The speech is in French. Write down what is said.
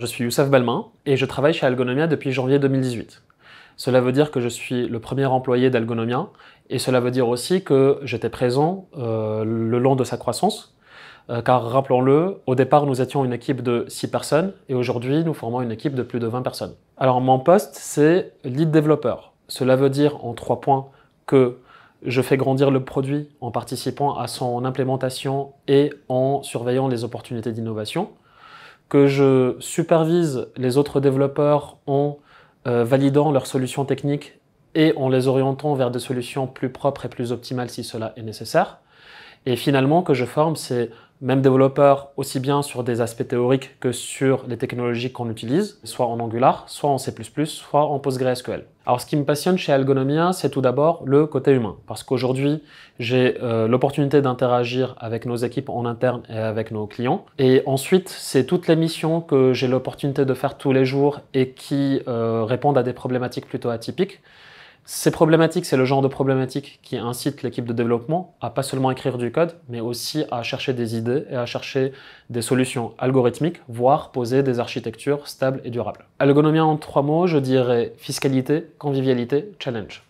Je suis Youssef Balmain et je travaille chez Algonomia depuis janvier 2018. Cela veut dire que je suis le premier employé d'Algonomia et cela veut dire aussi que j'étais présent euh, le long de sa croissance. Euh, car rappelons-le, au départ nous étions une équipe de 6 personnes et aujourd'hui nous formons une équipe de plus de 20 personnes. Alors mon poste c'est lead Developer. Cela veut dire en trois points que je fais grandir le produit en participant à son implémentation et en surveillant les opportunités d'innovation que je supervise les autres développeurs en euh, validant leurs solutions techniques et en les orientant vers des solutions plus propres et plus optimales si cela est nécessaire. Et finalement, que je forme ces même développeur, aussi bien sur des aspects théoriques que sur les technologies qu'on utilise, soit en Angular, soit en C++, soit en PostgreSQL. Alors ce qui me passionne chez Algonomia, c'est tout d'abord le côté humain, parce qu'aujourd'hui, j'ai euh, l'opportunité d'interagir avec nos équipes en interne et avec nos clients. Et ensuite, c'est toutes les missions que j'ai l'opportunité de faire tous les jours et qui euh, répondent à des problématiques plutôt atypiques. Ces problématiques, c'est le genre de problématique qui incite l'équipe de développement à pas seulement écrire du code, mais aussi à chercher des idées et à chercher des solutions algorithmiques, voire poser des architectures stables et durables. Algonomia en trois mots, je dirais fiscalité, convivialité, challenge.